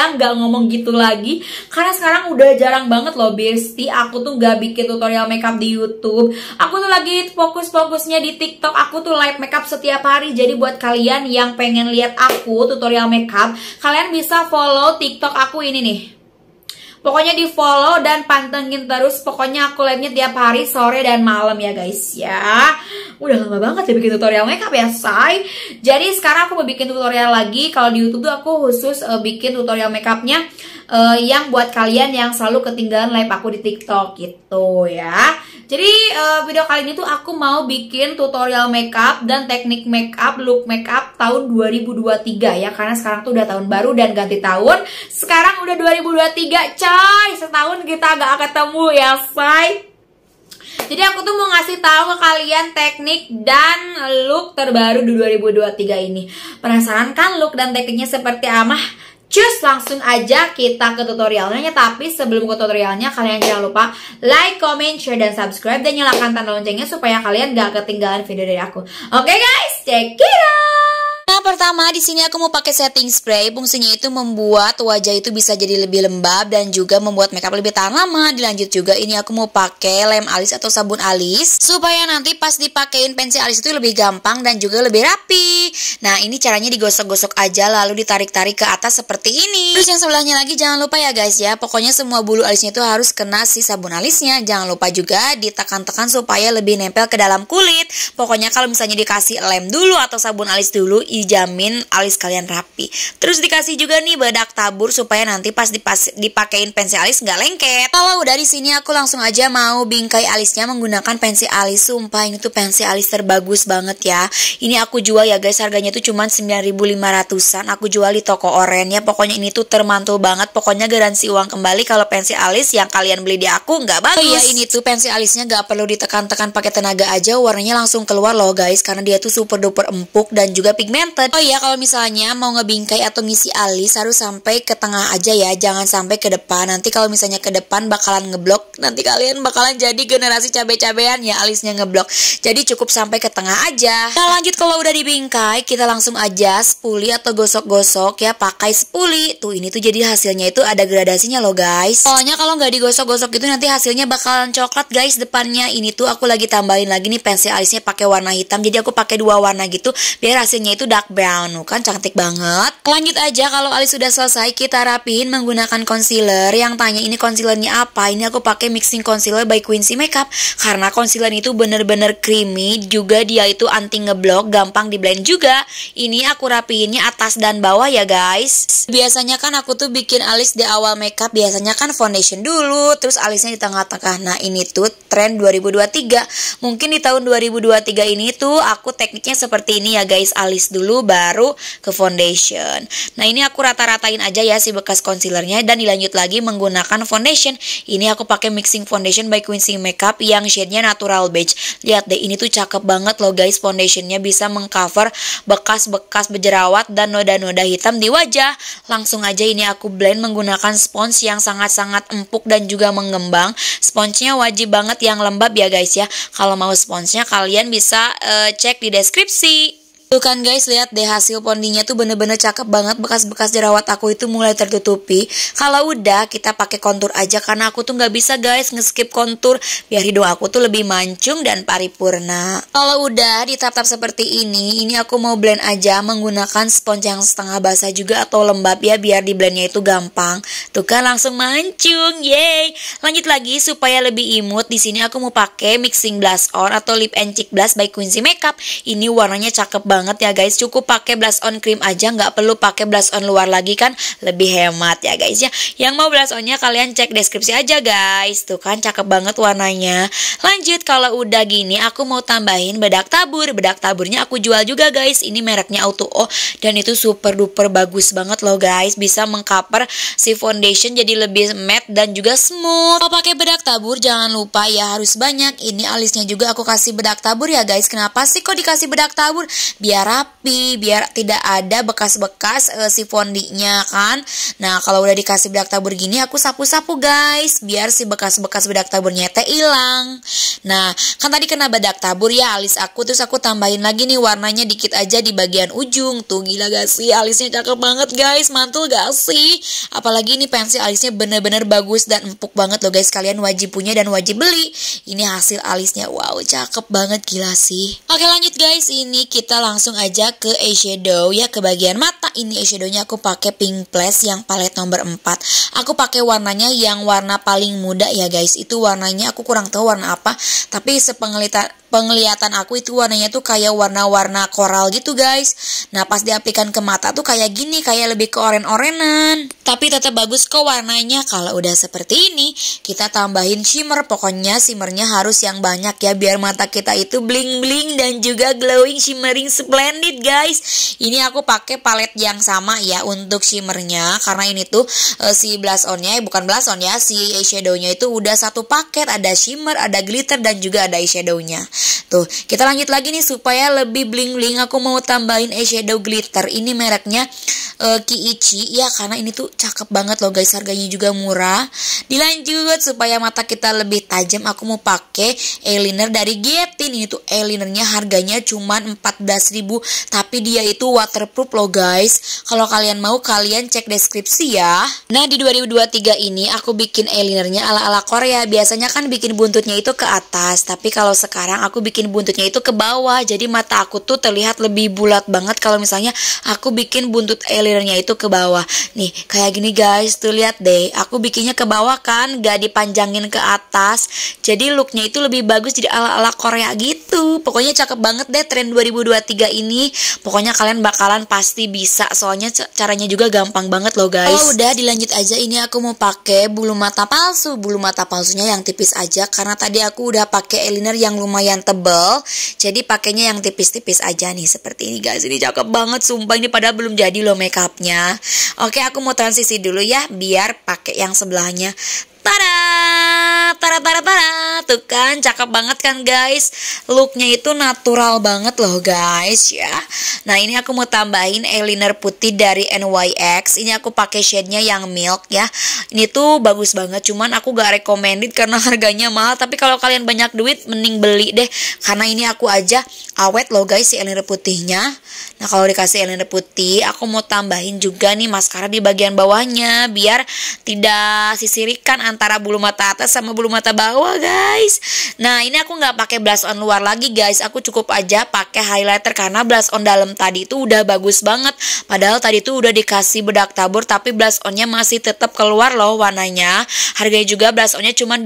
ya nggak ngomong gitu lagi karena sekarang udah jarang banget loh besti aku tuh nggak bikin tutorial makeup di YouTube aku tuh lagi fokus-fokusnya di TikTok aku tuh live makeup setiap hari jadi buat kalian yang pengen lihat aku tutorial makeup kalian bisa follow TikTok aku ini nih Pokoknya di follow dan pantengin terus. Pokoknya aku live tiap hari sore dan malam ya guys ya. Udah lama banget ya bikin tutorial makeup ya say. Jadi sekarang aku mau bikin tutorial lagi. Kalau di YouTube tuh aku khusus uh, bikin tutorial makeupnya uh, yang buat kalian yang selalu ketinggalan live aku di TikTok gitu ya. Jadi uh, video kali ini tuh aku mau bikin tutorial makeup dan teknik makeup, look makeup tahun 2023 ya karena sekarang tuh udah tahun baru dan ganti tahun. Sekarang udah 2023 say setahun kita gak ketemu ya say jadi aku tuh mau ngasih tahu ke kalian teknik dan look terbaru di 2023 ini. Penasaran kan look dan tekniknya seperti amah? Cus langsung aja kita ke tutorialnya Tapi sebelum ke tutorialnya kalian jangan lupa Like, comment, share, dan subscribe Dan nyalakan tanda loncengnya supaya kalian gak ketinggalan video dari aku Oke okay guys, check it pertama di sini aku mau pakai setting spray. Fungsinya itu membuat wajah itu bisa jadi lebih lembab dan juga membuat makeup lebih tahan lama. Dilanjut juga ini aku mau pakai lem alis atau sabun alis supaya nanti pas dipakein pensil alis itu lebih gampang dan juga lebih rapi. Nah, ini caranya digosok-gosok aja lalu ditarik-tarik ke atas seperti ini. Terus yang sebelahnya lagi jangan lupa ya guys ya, pokoknya semua bulu alisnya itu harus kena si sabun alisnya. Jangan lupa juga ditekan-tekan supaya lebih nempel ke dalam kulit. Pokoknya kalau misalnya dikasih lem dulu atau sabun alis dulu, ija dijamin alis kalian rapi. Terus dikasih juga nih bedak tabur supaya nanti pas dipas dipakein pensil alis nggak lengket. Kalau udah di sini aku langsung aja mau bingkai alisnya menggunakan pensil alis. Sumpah ini tuh pensil alis terbagus banget ya. Ini aku jual ya guys, harganya tuh cuma 9.500-an. Aku jual di toko oranye. ya. Pokoknya ini tuh termantul banget. Pokoknya garansi uang kembali kalau pensil alis yang kalian beli di aku nggak bagus. Oh iya ini tuh pensil alisnya nggak perlu ditekan-tekan pakai tenaga aja warnanya langsung keluar loh guys karena dia tuh super duper empuk dan juga pigmented oh iya kalau misalnya mau ngebingkai atau ngisi alis harus sampai ke tengah aja ya, jangan sampai ke depan. Nanti kalau misalnya ke depan bakalan ngeblok, nanti kalian bakalan jadi generasi cabe-cabean ya alisnya ngeblok. Jadi cukup sampai ke tengah aja. Nah lanjut kalau udah dibingkai kita langsung aja spuli atau gosok-gosok ya pakai spuli. Tuh ini tuh jadi hasilnya itu ada gradasinya loh guys. Soalnya kalau nggak digosok-gosok itu nanti hasilnya bakalan coklat guys depannya. Ini tuh aku lagi tambahin lagi nih pensil alisnya pakai warna hitam. Jadi aku pakai dua warna gitu biar hasilnya itu dark Beanu kan cantik banget. Lanjut aja kalau alis sudah selesai kita rapihin menggunakan concealer. Yang tanya ini concealernya apa? Ini aku pakai mixing concealer by Quincy Makeup karena concealer itu bener-bener creamy juga dia itu anti ngeblok, gampang di blend juga. Ini aku rapihinnya atas dan bawah ya guys. Biasanya kan aku tuh bikin alis di awal makeup biasanya kan foundation dulu, terus alisnya di tengah-tengah. Nah ini tuh tren 2023. Mungkin di tahun 2023 ini tuh aku tekniknya seperti ini ya guys, alis dulu baru ke foundation. Nah ini aku rata-ratain aja ya si bekas concealernya dan dilanjut lagi menggunakan foundation. Ini aku pakai mixing foundation by Quincy Makeup yang shade-nya natural beige. Lihat deh ini tuh cakep banget loh guys foundationnya bisa mengcover bekas-bekas berjerawat dan noda-noda hitam di wajah. Langsung aja ini aku blend menggunakan spons yang sangat-sangat empuk dan juga mengembang. sponge wajib banget yang lembab ya guys ya. Kalau mau sponsnya kalian bisa uh, cek di deskripsi. Tuh kan guys, lihat deh hasil pondinya tuh bener-bener cakep banget. Bekas-bekas jerawat aku itu mulai tertutupi. Kalau udah, kita pakai kontur aja karena aku tuh gak bisa guys ngeskip kontur biar hidung aku tuh lebih mancung dan paripurna. Kalau udah ditap tap seperti ini, ini aku mau blend aja menggunakan sponge yang setengah basah juga atau lembab ya biar di blendnya itu gampang. Tuh kan langsung mancung, yeay Lanjut lagi supaya lebih imut, di sini aku mau pakai mixing blush on atau lip and cheek blush by Quincy Makeup. Ini warnanya cakep banget banget ya guys cukup pakai blush on cream aja nggak perlu pakai blush on luar lagi kan lebih hemat ya guys ya yang mau blush onnya kalian cek deskripsi aja guys tuh kan cakep banget warnanya lanjut kalau udah gini aku mau tambahin bedak tabur bedak taburnya aku jual juga guys ini mereknya auto o dan itu super duper bagus banget loh guys bisa mengcover si foundation jadi lebih matte dan juga smooth kalau pakai bedak tabur jangan lupa ya harus banyak ini alisnya juga aku kasih bedak tabur ya guys kenapa sih kok dikasih bedak tabur biar biar rapi, biar tidak ada bekas-bekas uh, si fondinya kan. Nah, kalau udah dikasih bedak tabur gini aku sapu-sapu guys, biar si bekas-bekas bedak taburnya teh hilang. Nah, kan tadi kena bedak tabur ya alis aku terus aku tambahin lagi nih warnanya dikit aja di bagian ujung. Tuh gila gak sih alisnya cakep banget guys, mantul gak sih? Apalagi ini pensil alisnya bener-bener bagus dan empuk banget loh guys. Kalian wajib punya dan wajib beli. Ini hasil alisnya wow cakep banget gila sih. Oke lanjut guys, ini kita langsung langsung aja ke eyeshadow ya ke bagian mata ini eyeshadownya aku pakai pink plus yang palet nomor 4 aku pakai warnanya yang warna paling muda ya guys itu warnanya aku kurang tahu warna apa tapi sepengelitan penglihatan aku itu warnanya tuh kayak warna-warna koral gitu guys. Nah pas diaplikan ke mata tuh kayak gini, kayak lebih ke oren-orenan. Tapi tetap bagus kok warnanya. Kalau udah seperti ini, kita tambahin shimmer. Pokoknya shimmernya harus yang banyak ya biar mata kita itu bling-bling dan juga glowing, shimmering, splendid guys. Ini aku pakai palet yang sama ya untuk shimmernya karena ini tuh uh, si blush onnya eh, bukan blush on ya si eyeshadownya itu udah satu paket ada shimmer ada glitter dan juga ada eyeshadownya Tuh, kita lanjut lagi nih supaya lebih bling-bling. Aku mau tambahin eyeshadow glitter. Ini mereknya uh, Kiichi. Ya, karena ini tuh cakep banget loh guys. Harganya juga murah. Dilanjut supaya mata kita lebih tajam, aku mau pakai eyeliner dari Getin. Ini tuh eyelinernya harganya cuma 14.000, tapi dia itu waterproof loh guys. Kalau kalian mau kalian cek deskripsi ya. Nah, di 2023 ini aku bikin eyelinernya ala-ala Korea. Biasanya kan bikin buntutnya itu ke atas, tapi kalau sekarang aku bikin buntutnya itu ke bawah jadi mata aku tuh terlihat lebih bulat banget kalau misalnya aku bikin buntut eyelinernya itu ke bawah nih kayak gini guys tuh lihat deh aku bikinnya ke bawah kan gak dipanjangin ke atas jadi looknya itu lebih bagus jadi ala ala Korea gitu pokoknya cakep banget deh tren 2023 ini pokoknya kalian bakalan pasti bisa soalnya caranya juga gampang banget loh guys oh udah dilanjut aja ini aku mau pakai bulu mata palsu bulu mata palsunya yang tipis aja karena tadi aku udah pakai eyeliner yang lumayan yang tebel jadi pakainya yang tipis-tipis aja nih seperti ini guys ini cakep banget sumpah ini padahal belum jadi loh makeupnya. oke aku mau transisi dulu ya biar pakai yang sebelahnya Tadaaa gitu kan cakep banget kan guys looknya itu natural banget loh guys ya nah ini aku mau tambahin eyeliner putih dari NYX ini aku pakai shade-nya yang milk ya ini tuh bagus banget cuman aku gak recommended karena harganya mahal tapi kalau kalian banyak duit mending beli deh karena ini aku aja awet loh guys si eyeliner putihnya nah kalau dikasih eyeliner putih aku mau tambahin juga nih maskara di bagian bawahnya biar tidak sisirikan antara bulu mata atas sama bulu mata bawah guys guys. Nah, ini aku nggak pakai blush on luar lagi guys. Aku cukup aja pakai highlighter karena blush on dalam tadi itu udah bagus banget. Padahal tadi itu udah dikasih bedak tabur tapi blush onnya masih tetap keluar loh warnanya. Harganya juga blush onnya cuma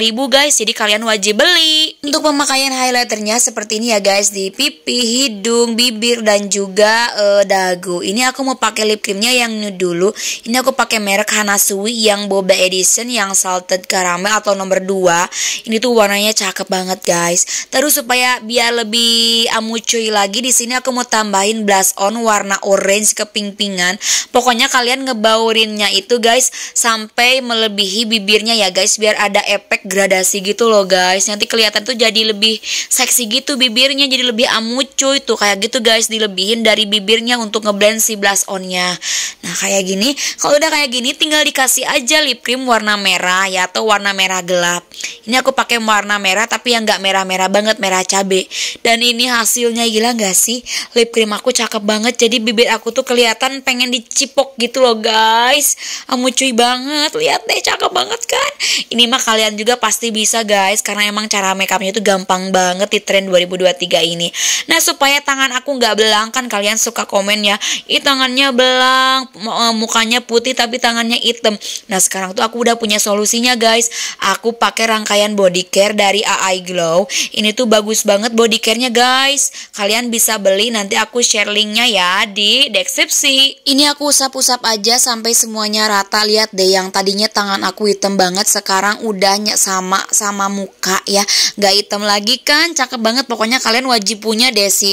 ribu guys. Jadi kalian wajib beli. Untuk pemakaian highlighternya seperti ini ya guys di pipi, hidung, bibir dan juga uh, dagu. Ini aku mau pakai lip creamnya yang nude dulu. Ini aku pakai merek Hanasui yang boba edition yang salted caramel atau nomor 2 ini tuh warnanya cakep banget guys. Terus supaya biar lebih amucuy lagi di sini aku mau tambahin blush on warna orange ke pink-pingan. Pokoknya kalian ngebaurinnya itu guys sampai melebihi bibirnya ya guys biar ada efek gradasi gitu loh guys. Nanti kelihatan tuh jadi lebih seksi gitu bibirnya jadi lebih amucuy tuh kayak gitu guys dilebihin dari bibirnya untuk ngeblend si blush onnya. Nah kayak gini, kalau udah kayak gini tinggal dikasih aja lip cream warna merah ya atau warna merah gelap. Ini aku aku pakai warna merah tapi yang nggak merah-merah banget merah cabe dan ini hasilnya gila nggak sih lip cream aku cakep banget jadi bibir aku tuh kelihatan pengen dicipok gitu loh guys kamu cuy banget lihat deh cakep banget kan ini mah kalian juga pasti bisa guys karena emang cara makeupnya itu gampang banget di tren 2023 ini nah supaya tangan aku nggak belang kan kalian suka komen ya ih tangannya belang eh, mukanya putih tapi tangannya hitam nah sekarang tuh aku udah punya solusinya guys aku pakai rangkaian body care dari AI Glow. Ini tuh bagus banget body care-nya guys. Kalian bisa beli nanti aku share linknya ya di deskripsi. Ini aku usap-usap aja sampai semuanya rata. Lihat deh yang tadinya tangan aku hitam banget sekarang udahnya sama sama muka ya. Gak hitam lagi kan? Cakep banget pokoknya kalian wajib punya deh si uh,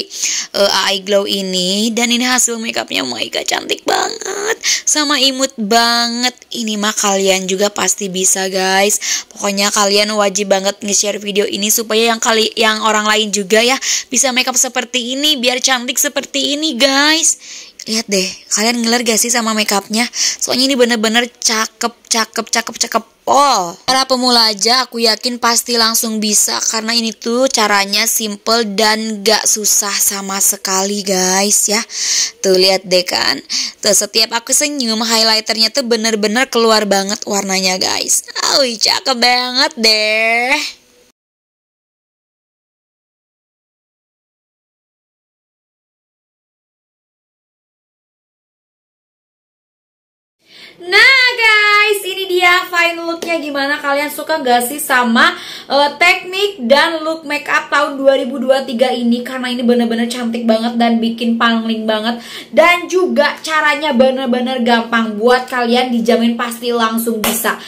eh, AI Glow ini. Dan ini hasil makeupnya oh my god cantik banget. Sama imut banget. Ini mah kalian juga pasti bisa guys. Pokoknya kalian wajib wajib banget nge-share video ini supaya yang kali yang orang lain juga ya bisa makeup seperti ini biar cantik seperti ini guys lihat deh kalian ngiler gak sih sama makeupnya soalnya ini bener-bener cakep cakep cakep cakep pol para pemula aja aku yakin pasti langsung bisa karena ini tuh caranya simple dan gak susah sama sekali guys ya tuh lihat deh kan tuh setiap aku senyum highlighternya tuh bener-bener keluar banget warnanya guys Awi cakep banget deh Nah guys, ini dia fine looknya gimana kalian suka gak sih sama uh, teknik dan look makeup tahun 2023 ini karena ini bener-bener cantik banget dan bikin pangling banget dan juga caranya bener-bener gampang buat kalian dijamin pasti langsung bisa.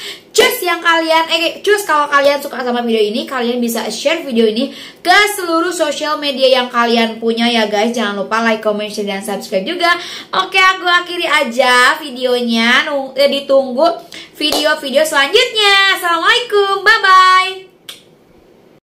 Jus yang kalian, eh jus kalau kalian suka sama video ini, kalian bisa share video ini ke seluruh sosial media yang kalian punya ya guys. Jangan lupa like, comment, share, dan subscribe juga. Oke, aku akhiri aja videonya. Eh, ditunggu video-video selanjutnya. Assalamualaikum, bye-bye.